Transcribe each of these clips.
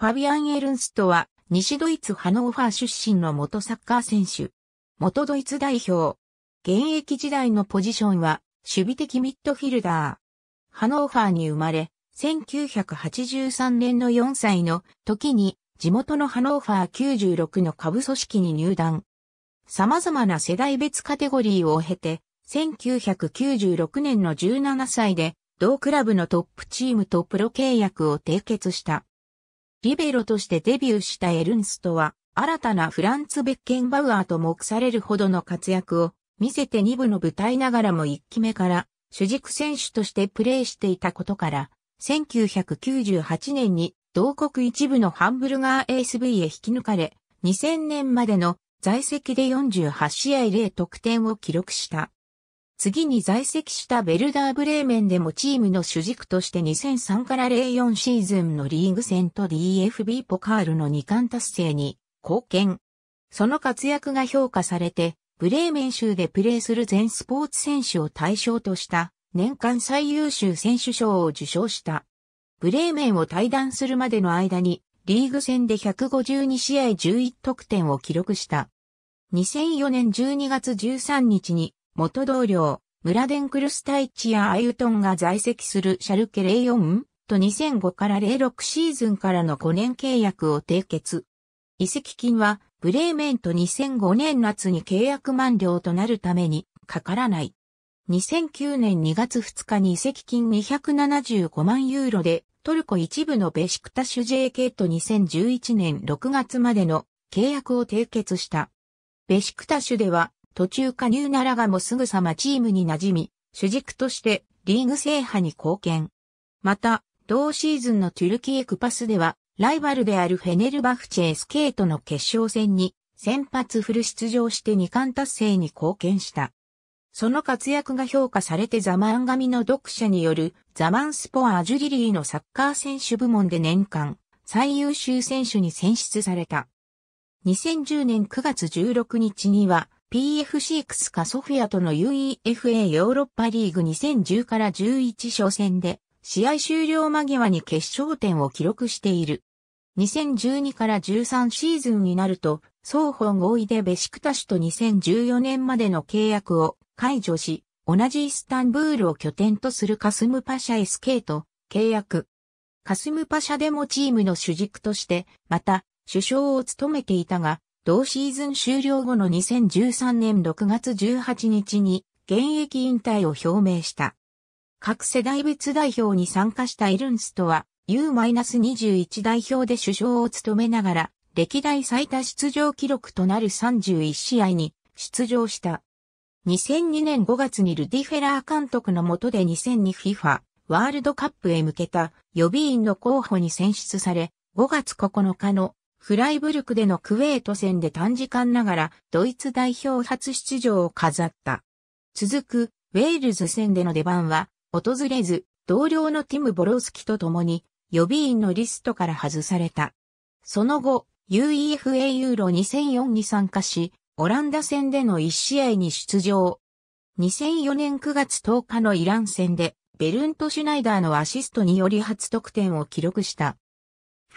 ファビアン・エルンストは、西ドイツハノーファー出身の元サッカー選手。元ドイツ代表。現役時代のポジションは、守備的ミッドフィルダー。ハノーファーに生まれ、1983年の4歳の時に、地元のハノーファー96の下部組織に入団。様々な世代別カテゴリーを経て、1996年の17歳で、同クラブのトップチームとプロ契約を締結した。リベロとしてデビューしたエルンストは、新たなフランツ・ベッケンバウアーと目されるほどの活躍を見せて2部の舞台ながらも1期目から主軸選手としてプレーしていたことから、1998年に同国一部のハンブルガー ASV へ引き抜かれ、2000年までの在籍で48試合0得点を記録した。次に在籍したベルダーブレーメンでもチームの主軸として2003から04シーズンのリーグ戦と DFB ポカールの2冠達成に貢献。その活躍が評価されて、ブレーメン州でプレーする全スポーツ選手を対象とした年間最優秀選手賞を受賞した。ブレーメンを退団するまでの間にリーグ戦で152試合11得点を記録した。2004年12月13日に元同僚、ムラデンクルスタイチやアイウトンが在籍するシャルケ04と2005から06シーズンからの5年契約を締結。移籍金はブレーメンと2005年夏に契約満了となるためにかからない。2009年2月2日に移籍金275万ユーロでトルコ一部のベシクタシュ JK と2011年6月までの契約を締結した。ベシクタシュでは途中加入ならがもすぐさまチームに馴染み、主軸としてリーグ制覇に貢献。また、同シーズンのトゥルキークパスでは、ライバルであるフェネルバフチェスケートの決勝戦に先発フル出場して2冠達成に貢献した。その活躍が評価されてザマンミの読者によるザマンスポア・ジュリリーのサッカー選手部門で年間最優秀選手に選出された。2010年9月16日には PFC かソフィアとの UEFA ヨーロッパリーグ2010から11初戦で、試合終了間際に決勝点を記録している。2012から13シーズンになると、双方合意でベシクタシュと2014年までの契約を解除し、同じイスタンブールを拠点とするカスムパシャ SK と契約。カスムパシャでもチームの主軸として、また、首相を務めていたが、同シーズン終了後の2013年6月18日に現役引退を表明した。各世代別代表に参加したイルンストは U-21 代表で首相を務めながら歴代最多出場記録となる31試合に出場した。2002年5月にルディフェラー監督の下で 2002FIFA ワールドカップへ向けた予備員の候補に選出され、5月9日のフライブルクでのクウェート戦で短時間ながらドイツ代表初出場を飾った。続くウェールズ戦での出番は訪れず、同僚のティム・ボロースキと共に予備員のリストから外された。その後、UEFA ユーロ2004に参加し、オランダ戦での1試合に出場。2004年9月10日のイラン戦で、ベルント・シュナイダーのアシストにより初得点を記録した。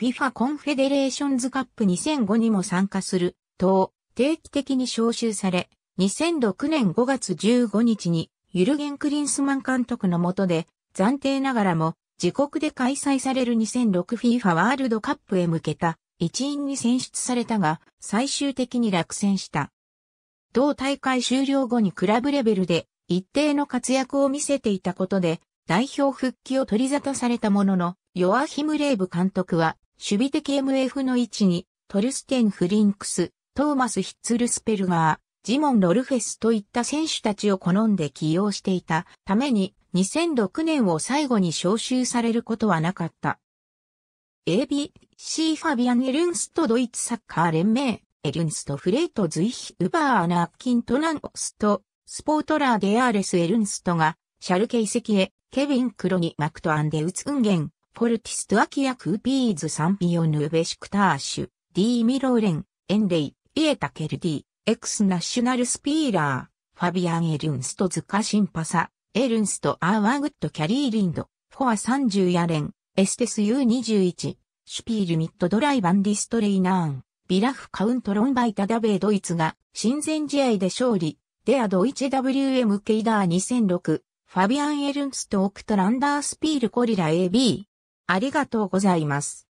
FIFA コンフェデレーションズカップ2005にも参加する、と、定期的に招集され、2006年5月15日に、ユルゲン・クリンスマン監督の下で、暫定ながらも、自国で開催される 2006FIFA ワールドカップへ向けた、一員に選出されたが、最終的に落選した。同大会終了後にクラブレベルで、一定の活躍を見せていたことで、代表復帰を取り沙汰されたものの、ヨアヒム・レーブ監督は、守備的 MF の位置に、トルステン・フリンクス、トーマス・ヒッツルスペルガー、ジモン・ロルフェスといった選手たちを好んで起用していたために2006年を最後に招集されることはなかった。ABC ファビアン・エルンストドイツサッカー連盟、エルンスト・フレイト・ズイヒ・ウバー・ナキント・ナンオスト、スポートラー・デアーレス・エルンストが、シャルケ遺跡へ、ケビン・クロニ・マクト・アンデウツ・ウンゲン、フォルティストアキアクーピーズサンピオヌーベシクターシュ、ディーミローレン、エンレイ、イエタケルディ、エクスナショナルスピーラー、ファビアン・エルンストズカシンパサ、エルンスト・アーワグッド・キャリー・リンド、フォアサンジュ・ヤレン、エステスユー2 1シュピール・ミッド・ドライバンディストレイナーン、ビラフ・カウント・ロンバイタ・ダベイ・ドイツが、親善試合で勝利、デア・ドイチ WM・ ケイダー2006、ファビアン・エルンスト・オクトランダースピール・コリラ AB、ありがとうございます。